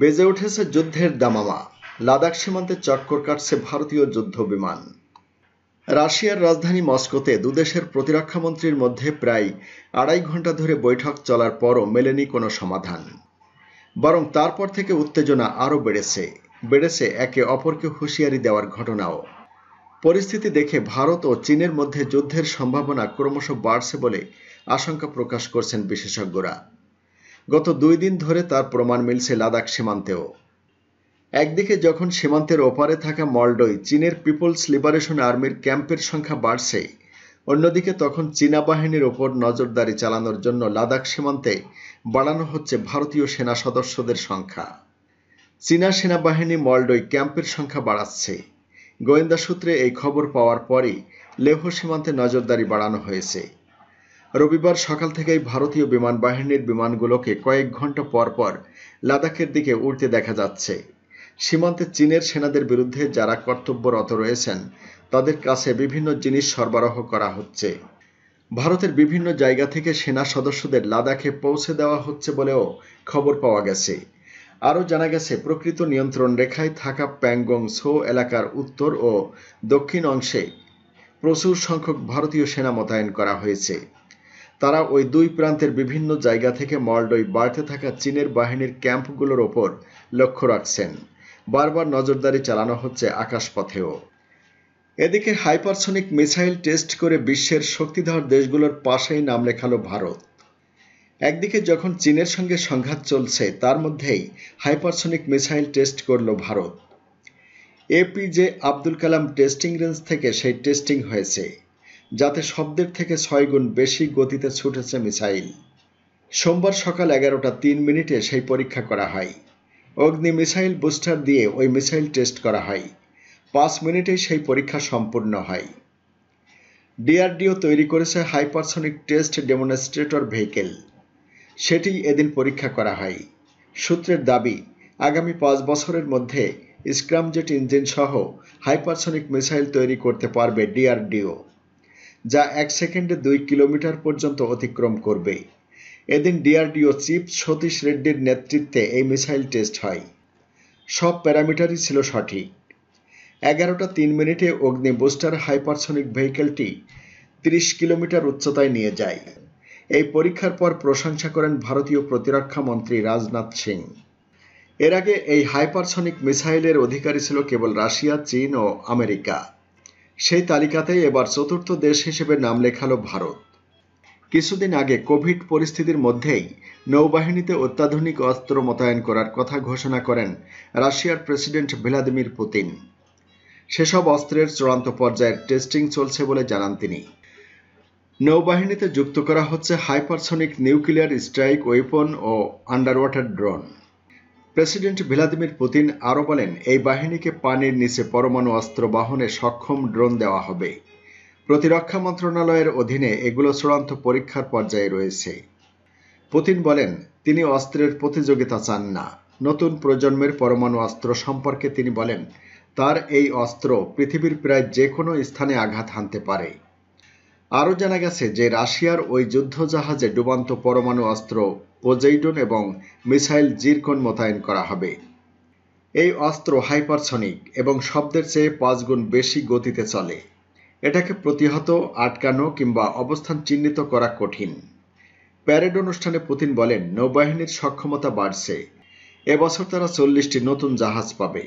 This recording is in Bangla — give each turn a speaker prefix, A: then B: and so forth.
A: বেজে উঠেছে যুদ্ধের দামামা লাদাখ সীমান্তে চক্কর কাটছে ভারতীয় যুদ্ধ বিমান রাশিয়ার রাজধানী মস্কোতে দুদেশের প্রতিরক্ষামন্ত্রীর মধ্যে প্রায় আড়াই ঘন্টা ধরে বৈঠক চলার পরও মেলেনি কোনো সমাধান বরং তারপর থেকে উত্তেজনা আরও বেড়েছে বেড়েছে একে অপরকে হুঁশিয়ারি দেওয়ার ঘটনাও পরিস্থিতি দেখে ভারত ও চীনের মধ্যে যুদ্ধের সম্ভাবনা ক্রমশ বাড়ছে বলে আশঙ্কা প্রকাশ করছেন বিশেষজ্ঞরা গত দুই দিন ধরে তার প্রমাণ মিলছে লাদাখ সীমান্তেও একদিকে যখন সীমান্তের ওপারে থাকা মল্ডোয় চীনের পিপলস লিবারেশন আর্মির ক্যাম্পের সংখ্যা বাড়ছে অন্যদিকে তখন চীনা বাহিনীর ওপর নজরদারি চালানোর জন্য লাদাখ সীমান্তে বাড়ানো হচ্ছে ভারতীয় সেনা সদস্যদের সংখ্যা চীনা সেনাবাহিনী মল্ডোয় ক্যাম্পের সংখ্যা বাড়াচ্ছে গোয়েন্দা সূত্রে এই খবর পাওয়ার পরই লেহ সীমান্তে নজরদারি বাড়ানো হয়েছে রবিবার সকাল থেকেই ভারতীয় বিমান বাহিনীর বিমানগুলোকে কয়েক ঘন্টা পর পর লাদাখের দিকে উড়তে দেখা যাচ্ছে সীমান্তে চীনের সেনাদের বিরুদ্ধে যারা কর্তব্যরত রয়েছেন তাদের কাছে বিভিন্ন জিনিস সরবরাহ করা হচ্ছে ভারতের বিভিন্ন জায়গা থেকে সেনা সদস্যদের লাদাখে পৌঁছে দেওয়া হচ্ছে বলেও খবর পাওয়া গেছে আরও জানা গেছে প্রকৃত নিয়ন্ত্রণ রেখায় থাকা প্যাংগং সো এলাকার উত্তর ও দক্ষিণ অংশে প্রচুর সংখ্যক ভারতীয় সেনা মোতায়েন করা হয়েছে তারা ওই দুই প্রান্তের বিভিন্ন জায়গা থেকে মলডই বাড়তে থাকা চীনের বাহিনীর ক্যাম্পগুলোর ওপর লক্ষ্য রাখছেন বারবার নজরদারি চালানো হচ্ছে আকাশপথেও এদিকে হাইপারসনিক মিসাইল টেস্ট করে বিশ্বের শক্তিধর দেশগুলোর পাশেই নাম লেখালো ভারত একদিকে যখন চীনের সঙ্গে সংঘাত চলছে তার মধ্যেই হাইপারসনিক মিসাইল টেস্ট করল Bharat APJ Abdul Kalam testing range থেকে সেই টেস্টিং হয়েছে যাতে শব্দের থেকে ছয় গুণ বেশি গতিতে ছুটেছে মিসাইল সোমবার সকাল এগারোটা তিন মিনিটে সেই পরীক্ষা করা হয় অগ্নি মিসাইল বুস্টার দিয়ে ওই মিসাইল টেস্ট করা হয় পাঁচ মিনিটেই সেই পরীক্ষা সম্পূর্ণ হয় ডিআরডিও তৈরি করেছে হাইপারসনিক টেস্ট ডেমনস্ট্রেটর ভেহিকেল সেটি এদিন পরীক্ষা করা হয় সূত্রের দাবি আগামী পাঁচ বছরের মধ্যে স্ক্রামজেট ইঞ্জিন সহ হাইপারসনিক মিসাইল তৈরি করতে পারবে ডিআরডিও যা এক সেকেন্ডে দুই কিলোমিটার পর্যন্ত অতিক্রম করবে এদিন ডিআরডিও চিফ সতীশ রেড্ডির নেতৃত্বে এই মিসাইল টেস্ট হয় সব প্যারামিটারই ছিল সঠিক এগারোটা তিন মিনিটে অগ্নি বুস্টার হাইপারসনিক ভেহিকেলটি 30 কিলোমিটার উচ্চতায় নিয়ে যায় এই পরীক্ষার পর প্রশংসা করেন ভারতীয় প্রতিরক্ষা মন্ত্রী রাজনাথ সিং এর আগে এই হাইপারসনিক মিসাইলের অধিকারী ছিল কেবল রাশিয়া চীন ও আমেরিকা সেই তালিকাতে এবার চতুর্থ দেশ হিসেবে নাম লেখালো ভারত কিছুদিন আগে কোভিড পরিস্থিতির মধ্যেই নৌবাহিনীতে অত্যাধুনিক অস্ত্র মোতায়েন করার কথা ঘোষণা করেন রাশিয়ার প্রেসিডেন্ট ভ্লাদিমির পুতিন সেসব অস্ত্রের চূড়ান্ত পর্যায়ের টেস্টিং চলছে বলে জানান তিনি নৌবাহিনীতে যুক্ত করা হচ্ছে হাইপারসনিক নিউক্লিয়ার স্ট্রাইক ওয়েপন ও underwater drone president Vladimir Putin আরও বলেন এই বাহিনীকে পানির নিচে পরমাণু অস্ত্র বাহনে সক্ষম ড্রোন দেওয়া হবে প্রতিরক্ষা মন্ত্রণালয়ের অধীনে এগুলো চূড়ান্ত পরীক্ষার পর্যায়ে রয়েছে পুতিন বলেন তিনি অস্ত্রের প্রতিযোগিতা চান না নতুন প্রজন্মের পরমাণু অস্ত্র সম্পর্কে তিনি বলেন তার এই অস্ত্র পৃথিবীর প্রায় যে কোনো স্থানে আঘাত হানতে পারে আরও জানা গেছে যে রাশিয়ার ওই যুদ্ধজাহাজে ডুবান্ত পরমাণু অস্ত্র পোজেইডন এবং মিসাইল জিরকন মোতায়েন করা হবে এই অস্ত্র হাইপারসনিক এবং শব্দের চেয়ে পাঁচগুণ বেশি গতিতে চলে এটাকে প্রতিহত আটকানো কিংবা অবস্থান চিহ্নিত করা কঠিন প্যারেড অনুষ্ঠানে পুতিন বলেন নৌবাহিনীর সক্ষমতা বাড়ছে এবছর তারা চল্লিশটি নতুন জাহাজ পাবে